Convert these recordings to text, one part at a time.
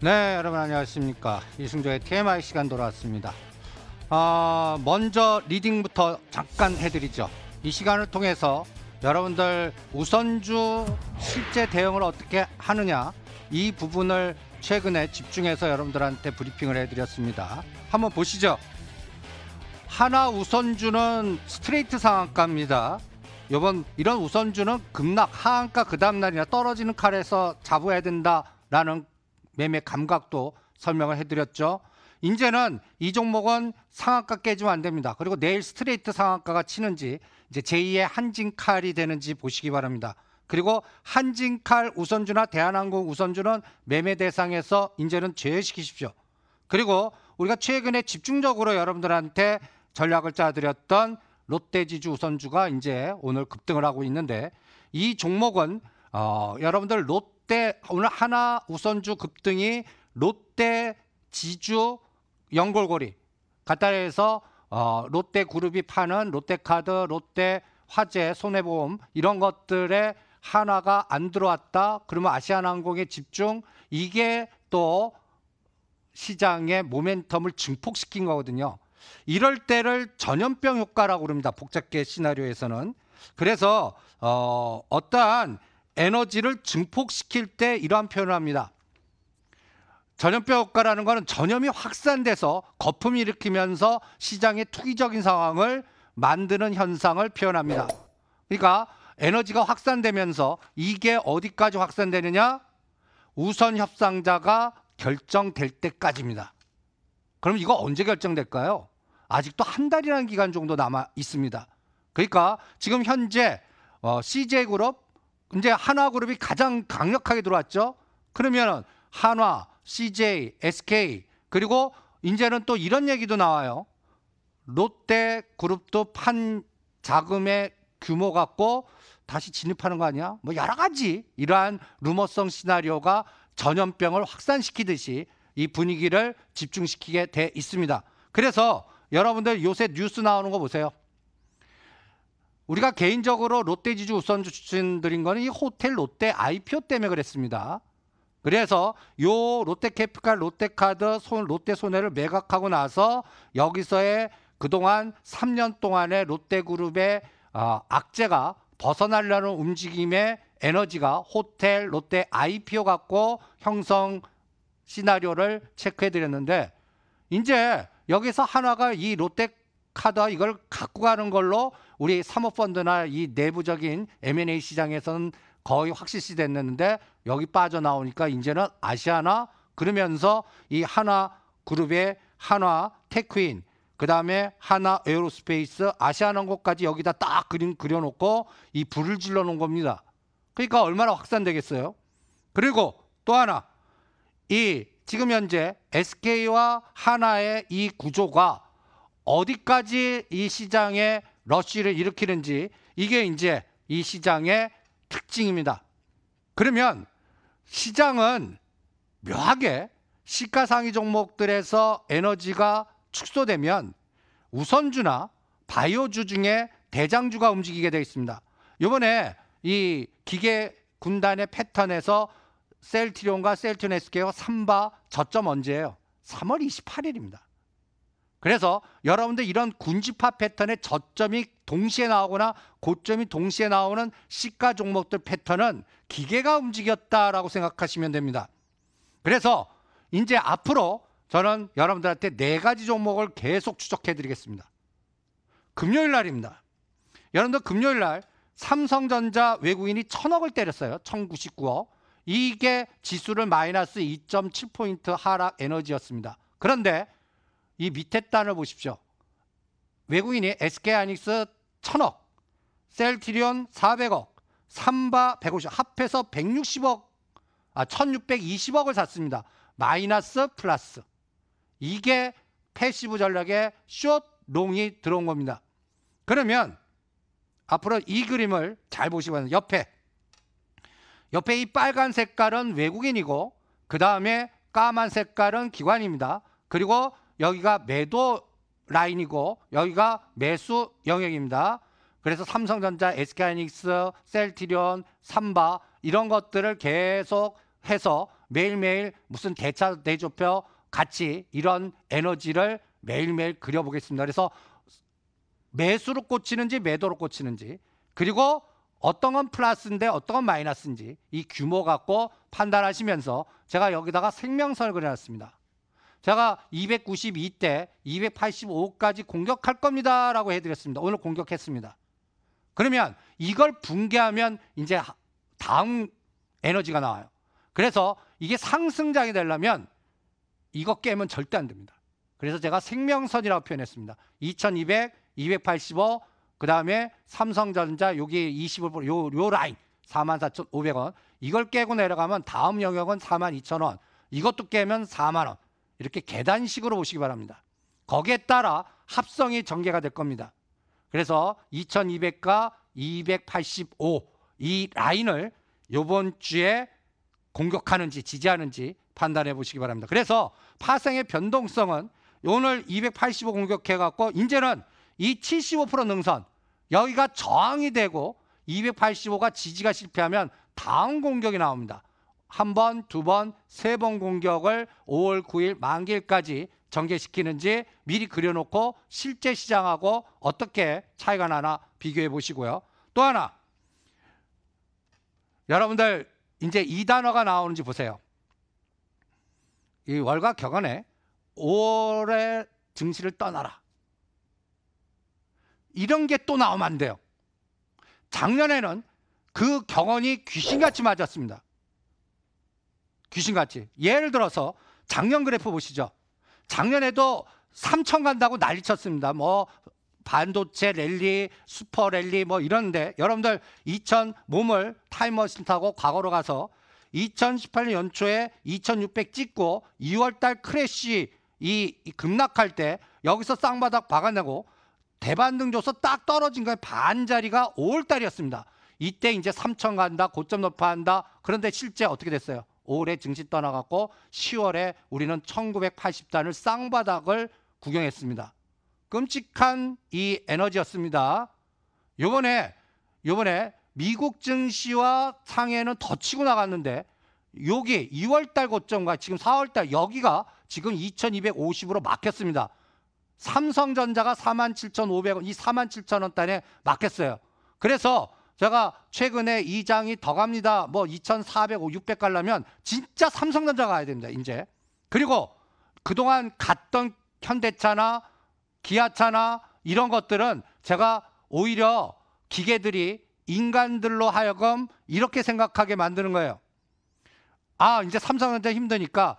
네, 여러분 안녕하십니까. 이승조의 TMI 시간 돌아왔습니다. 아, 먼저 리딩부터 잠깐 해드리죠. 이 시간을 통해서 여러분들 우선주 실제 대응을 어떻게 하느냐 이 부분을 최근에 집중해서 여러분들한테 브리핑을 해드렸습니다. 한번 보시죠. 하나 우선주는 스트레이트 상한가입니다. 요번 이런 우선주는 급락 하한가 그 다음날이나 떨어지는 칼에서 잡아야 된다라는 매매 감각도 설명을 해드렸죠. 이제는 이 종목은 상한가 깨지면 안 됩니다. 그리고 내일 스트레이트 상한가가 치는지 이제 제2의 한진칼이 되는지 보시기 바랍니다. 그리고 한진칼 우선주나 대한항공 우선주는 매매 대상에서 이제는 제외시키십시오. 그리고 우리가 최근에 집중적으로 여러분들한테 전략을 짜드렸던 롯데지주 우선주가 이제 오늘 급등을 하고 있는데 이 종목은 어, 여러분들 롯데 롯데 오늘 하나 우선주 급등이 롯데 지주 연골고리 가다에서 어, 롯데 그룹이 파는 롯데카드, 롯데 화재, 손해보험 이런 것들에 하나가 안 들어왔다. 그러면 아시아나항공의 집중 이게 또 시장의 모멘텀을 증폭시킨 거거든요. 이럴 때를 전염병 효과라고 그럽니다. 복잡계 시나리오에서는. 그래서 어, 어떠한 에너지를 증폭시킬 때 이러한 표현을 합니다. 전염병 효과라는 것은 전염이 확산돼서 거품이 일으키면서 시장의 투기적인 상황을 만드는 현상을 표현합니다. 그러니까 에너지가 확산되면서 이게 어디까지 확산되느냐? 우선 협상자가 결정될 때까지입니다. 그럼 이거 언제 결정될까요? 아직도 한 달이라는 기간 정도 남아 있습니다. 그러니까 지금 현재 어, CJ그룹, 이제 한화그룹이 가장 강력하게 들어왔죠. 그러면 한화, CJ, SK 그리고 이제는 또 이런 얘기도 나와요. 롯데 그룹도 판 자금의 규모 갖고 다시 진입하는 거 아니야? 뭐 여러 가지 이러한 루머성 시나리오가 전염병을 확산시키듯이 이 분위기를 집중시키게 돼 있습니다. 그래서 여러분들 요새 뉴스 나오는 거 보세요. 우리가 개인적으로 롯데지주 우선 주주 드린 거는 이 호텔 롯데 IPO 때문에 그랬습니다. 그래서 요롯데캐피칼 롯데카드 손 롯데 손해를 매각하고 나서 여기서의 그동안 3년 동안의 롯데그룹의 어, 악재가 벗어나려는 움직임의 에너지가 호텔 롯데 IPO 갖고 형성 시나리오를 체크해 드렸는데 이제 여기서 하나가 이 롯데 카드와 이걸 갖고 가는 걸로 우리 사모펀드나 이 내부적인 M&A 시장에서는 거의 확실시 됐는데 여기 빠져나오니까 이제는 아시아나 그러면서 이 하나 그룹의 하나 테크인 그다음에 하나 에어로스페이스 아시아나고까지 여기다 딱 그림 그려놓고 이 불을 질러 놓은 겁니다. 그러니까 얼마나 확산되겠어요? 그리고 또 하나 이 지금 현재 SK와 하나의 이 구조가 어디까지 이 시장에 러쉬를 일으키는지 이게 이제 이 시장의 특징입니다. 그러면 시장은 묘하게 시가상위 종목들에서 에너지가 축소되면 우선주나 바이오주 중에 대장주가 움직이게 되어 있습니다. 이번에 이 기계 군단의 패턴에서 셀트리온과 셀트리온 SK와 삼바 저점 언제예요? 3월 28일입니다. 그래서 여러분들 이런 군집화 패턴의 저점이 동시에 나오거나 고점이 동시에 나오는 시가 종목들 패턴은 기계가 움직였다라고 생각하시면 됩니다. 그래서 이제 앞으로 저는 여러분들한테 네 가지 종목을 계속 추적해 드리겠습니다. 금요일 날입니다. 여러분들 금요일 날 삼성전자 외국인이 천억을 때렸어요. 1099억. 이게 지수를 마이너스 2.7포인트 하락 에너지였습니다. 그런데 이 밑에 단을 보십시오. 외국인이 SK 하이닉스 1000억, 셀트리온 400억, 삼바 150억, 합해서 160억, 아, 1620억을 샀습니다. 마이너스 플러스. 이게 패시브 전략의 숏 롱이 들어온 겁니다. 그러면 앞으로 이 그림을 잘 보시기 옆에. 옆에 이 빨간 색깔은 외국인이고, 그 다음에 까만 색깔은 기관입니다. 그리고 여기가 매도 라인이고 여기가 매수 영역입니다. 그래서 삼성전자, SK하이닉스, 셀티리온, 삼바 이런 것들을 계속 해서 매일매일 무슨 대차 대조표 같이 이런 에너지를 매일매일 그려보겠습니다. 그래서 매수로 꽂히는지 매도로 꽂히는지 그리고 어떤 건 플러스인데 어떤 건 마이너스인지 이 규모 갖고 판단하시면서 제가 여기다가 생명선을 그려놨습니다. 제가 292대 285까지 공격할 겁니다. 라고 해드렸습니다. 오늘 공격했습니다. 그러면 이걸 붕괴하면 이제 다음 에너지가 나와요. 그래서 이게 상승장이 되려면 이거 깨면 절대 안 됩니다. 그래서 제가 생명선이라고 표현했습니다. 2200, 285, 그 다음에 삼성전자 여기 25%, 요, 요 라인 44,500원. 이걸 깨고 내려가면 다음 영역은 42,000원. 이것도 깨면 4만원. 이렇게 계단식으로 보시기 바랍니다. 거기에 따라 합성이 전개가 될 겁니다. 그래서 2200과 285 이 라인을 요번 주에 공격하는지 지지하는지 판단해 보시기 바랍니다. 그래서 파생의 변동성은 오늘 285 공격해 갖고 이제는 이 75% 능선 여기가 저항이 되고 285가 지지가 실패하면 다음 공격이 나옵니다. 한 번, 두 번, 세 번 공격을 5월 9일 만기일까지 전개시키는지 미리 그려놓고 실제 시장하고 어떻게 차이가 나나 비교해 보시고요. 또 하나, 여러분들 이제 이 단어가 나오는지 보세요. 이월과 격언에 5월의 증시를 떠나라. 이런 게 또 나오면 안 돼요. 작년에는 그경언이 귀신같이 맞았습니다. 귀신같이. 예를 들어서 작년 그래프 보시죠. 작년에도 3천 간다고 난리 쳤습니다. 뭐 반도체 랠리, 슈퍼 랠리 뭐 이런데 여러분들 2000 몸을 타임머신 타고 과거로 가서 2018년 연초에 2600 찍고 2월 달 크래쉬 이, 이 급락할 때 여기서 쌍바닥 박아내고 대반등 줘서 딱 떨어진 거에 반자리가 5월 달이었습니다. 이때 이제 3천 간다, 고점 높아 한다. 그런데 실제 어떻게 됐어요? 올해 증시 떠나갔고 10월에 우리는 1980단을 쌍바닥을 구경했습니다. 끔찍한 이 에너지였습니다. 요번에 요번에 미국 증시와 상해는 더 치고 나갔는데 여기 2월달 고점과 지금 4월달 여기가 지금 2250으로 막혔습니다. 삼성전자가 47,500원, 이 47,000원 단에 막혔어요. 그래서 제가 최근에 이장이더 갑니다. 뭐 2,400, 600가라면 진짜 삼성전자 가야 됩니다. 이제. 그리고 그동안 갔던 현대차나 기아차나 이런 것들은 제가 오히려 기계들이 인간들로 하여금 이렇게 생각하게 만드는 거예요. 아, 이제 삼성전자 힘드니까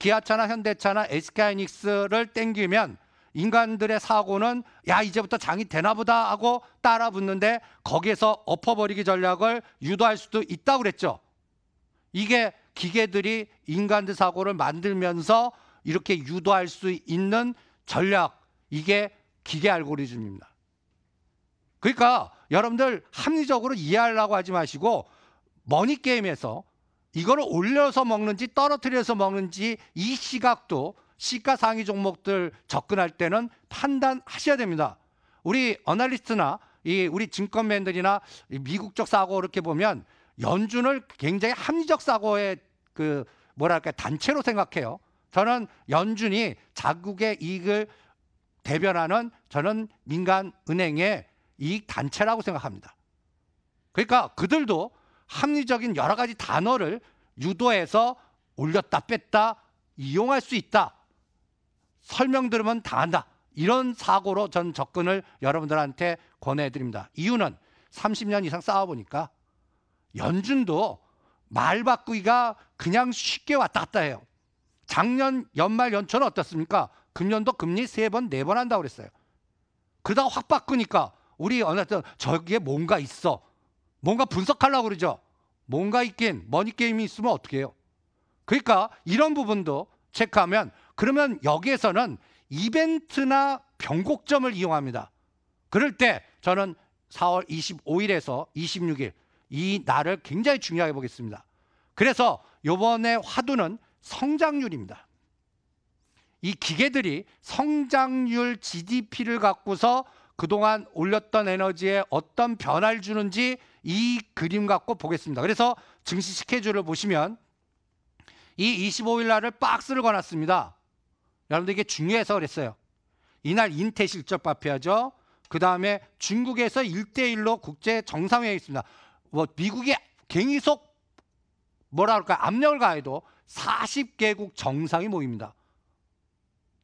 기아차나 현대차나 SK하이닉스를 땡기면 인간들의 사고는 야 이제부터 장이 되나 보다 하고 따라 붙는데 거기에서 엎어버리기 전략을 유도할 수도 있다고 그랬죠. 이게 기계들이 인간들 사고를 만들면서 이렇게 유도할 수 있는 전략 이게 기계 알고리즘입니다. 그러니까 여러분들 합리적으로 이해하려고 하지 마시고 머니 게임에서 이걸 올려서 먹는지 떨어뜨려서 먹는지 이 시각도 시가상위 종목들 접근할 때는 판단하셔야 됩니다. 우리 어널리스트나 이 우리 증권맨들이나 미국적 사고 이렇게 보면 연준을 굉장히 합리적 사고의 그 뭐랄까 단체로 생각해요. 저는 연준이 자국의 이익을 대변하는 저는 민간 은행의 이익 단체라고 생각합니다. 그러니까 그들도 합리적인 여러 가지 단어를 유도해서 올렸다 뺐다 이용할 수 있다. 설명 들으면 다 안다. 이런 사고로 전 접근을 여러분들한테 권해드립니다. 이유는 30년 이상 쌓아보니까 연준도 말 바꾸기가 그냥 쉽게 왔다 갔다 해요. 작년 연말 연초는 어떻습니까? 금년도 금리 세 번, 네 번 한다고 그랬어요. 그러다가 확 바꾸니까 우리 어느 때 저기에 뭔가 있어. 뭔가 분석하려고 그러죠. 뭔가 있긴 머니게임이 있으면 어떻게 해요? 그러니까 이런 부분도 체크하면 그러면 여기에서는 이벤트나 변곡점을 이용합니다. 그럴 때 저는 4월 25일에서 26일 이 날을 굉장히 중요하게 보겠습니다. 그래서 요번에 화두는 성장률입니다. 이 기계들이 성장률 GDP를 갖고서 그동안 올렸던 에너지에 어떤 변화를 주는지 이 그림 갖고 보겠습니다. 그래서 증시 스케줄을 보시면 이 25일 날을 박스를 걸어놨습니다. 여러분들 에게 중요해서 그랬어요. 이날 인태 실적 발표하죠. 그 다음에 중국에서 일대일로 국제 정상회의 있습니다. 뭐 미국이 갱이 속 뭐라 할까 압력을 가해도 40개국 정상이 모입니다.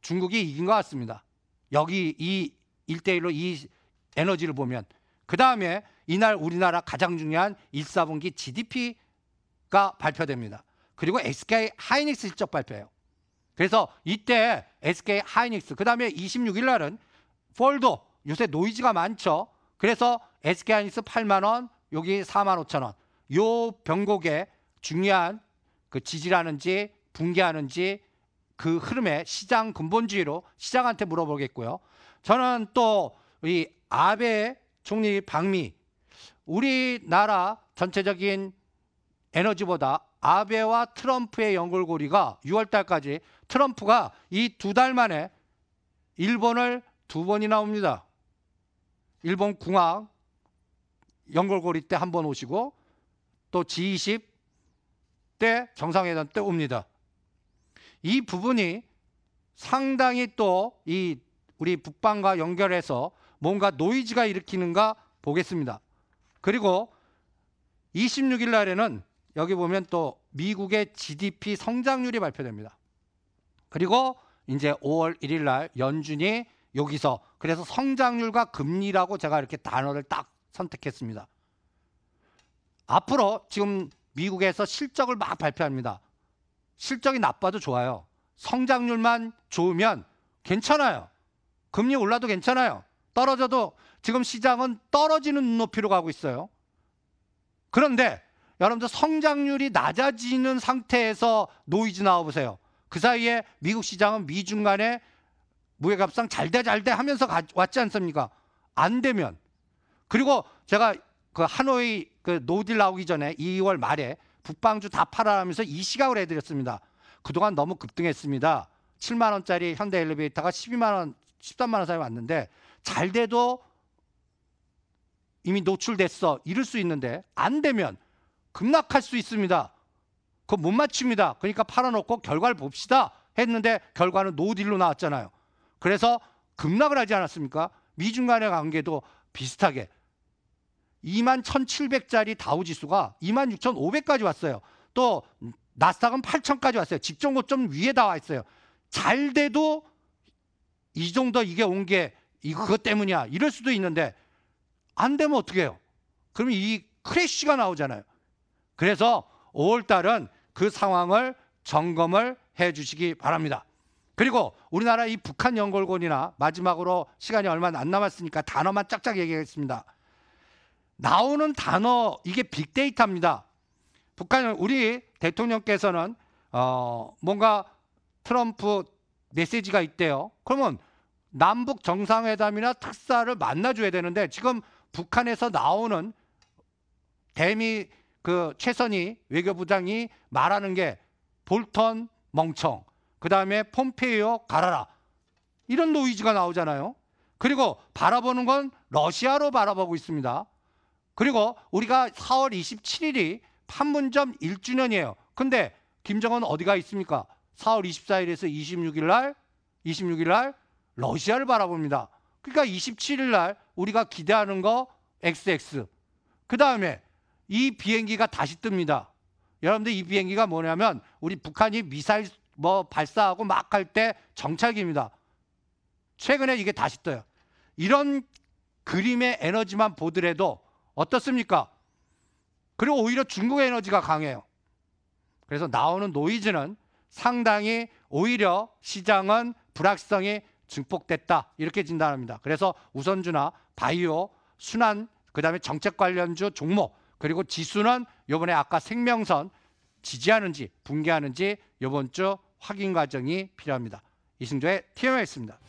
중국이 이긴 것 같습니다. 여기 이 일대일로이 에너지를 보면 그 다음에 이날 우리나라 가장 중요한 1, 4분기 GDP가 발표됩니다. 그리고 SK 하이닉스 실적 발표예요. 그래서 이때 SK 하이닉스 그다음에 26일 날은 폴도 요새 노이즈가 많죠. 그래서 SK 하이닉스 8만 원, 여기 4만 5천 원. 요 변곡에 중요한 그 지지라는지 붕괴하는지 그 흐름의 시장 근본주의로 시장한테 물어보겠고요. 저는 또 이 아베 총리 방미 우리나라 전체적인 에너지보다 아베와 트럼프의 연골고리가 6월 달까지 트럼프가 이 두 달 만에 일본을 두 번이나 옵니다. 일본 궁학 연골고리때 한 번 오시고 또 G20 때 정상회담 때 옵니다. 이 부분이 상당히 또 이 우리 북방과 연결해서 뭔가 노이즈가 일으키는가 보겠습니다. 그리고 26일 날에는 여기 보면 또 미국의 GDP 성장률이 발표됩니다. 그리고 이제 5월 1일 날 연준이 여기서 그래서 성장률과 금리라고 제가 이렇게 단어를 딱 선택했습니다. 앞으로 지금 미국에서 실적을 막 발표합니다. 실적이 나빠도 좋아요. 성장률만 좋으면 괜찮아요. 금리 올라도 괜찮아요. 떨어져도 지금 시장은 떨어지는 높이로 가고 있어요. 그런데 여러분들 성장률이 낮아지는 상태에서 노이즈 나와보세요. 그 사이에 미국 시장은 미중 간에 무역협상 잘돼 잘돼 하면서 가, 왔지 않습니까? 안 되면 그리고 제가 그 하노이 그 노딜 나오기 전에 2월 말에 북방주 다 팔아라면서 이 시각을 해드렸습니다. 그동안 너무 급등했습니다. 7만 원짜리 현대 엘리베이터가 12만 원, 13만 원 사이 왔는데 잘 돼도 이미 노출됐어 이럴 수 있는데 안 되면 급락할 수 있습니다. 그거 못 맞춥니다. 그러니까 팔아놓고 결과를 봅시다. 했는데 결과는 노딜로 나왔잖아요. 그래서 급락을 하지 않았습니까? 미중 간의 관계도 비슷하게 2만 1,700짜리 다우지수가 2만 6,500까지 왔어요. 또 나스닥은 8,000까지 왔어요. 직전 고점 위에 다와 있어요. 잘 돼도 이 정도 이게 온 게 그것 때문이야. 이럴 수도 있는데 안 되면 어떻게 해요? 그럼이 크래쉬가 나오잖아요. 그래서 5월 달은 그 상황을 점검을 해 주시기 바랍니다. 그리고 우리나라 이 북한 연골곤이나 마지막으로 시간이 얼마 안 남았으니까 단어만 짝짝 얘기하겠습니다. 나오는 단어 이게 빅데이터입니다. 북한 우리 대통령께서는 어 뭔가 트럼프 메시지가 있대요. 그러면 남북 정상회담이나 특사를 만나줘야 되는데 지금 북한에서 나오는 대미 그 최선희 외교부장이 말하는 게 볼턴 멍청, 그 다음에 폼페이오 가라라 이런 노이즈가 나오잖아요. 그리고 바라보는 건 러시아로 바라보고 있습니다. 그리고 우리가 4월 27일이 판문점 1주년이에요. 근데 김정은 어디가 있습니까? 4월 24일에서 26일 날, 26일 날 러시아를 바라봅니다. 그러니까 27일 날 우리가 기대하는 거 XX. 그 다음에 이 비행기가 다시 뜹니다. 여러분들 이 비행기가 뭐냐면 우리 북한이 미사일 뭐 발사하고 막 할 때 정찰기입니다. 최근에 이게 다시 떠요. 이런 그림의 에너지만 보더라도 어떻습니까? 그리고 오히려 중국의 에너지가 강해요. 그래서 나오는 노이즈는 상당히 오히려 시장은 불확성이 실 증폭됐다 이렇게 진단합니다. 그래서 우선주나 바이오, 순환, 그다음에 정책 관련주 종목 그리고 지수는 요번에 아까 생명선 지지하는지 붕괴하는지 요번 주 확인 과정이 필요합니다. 이승조의 TMI였습니다.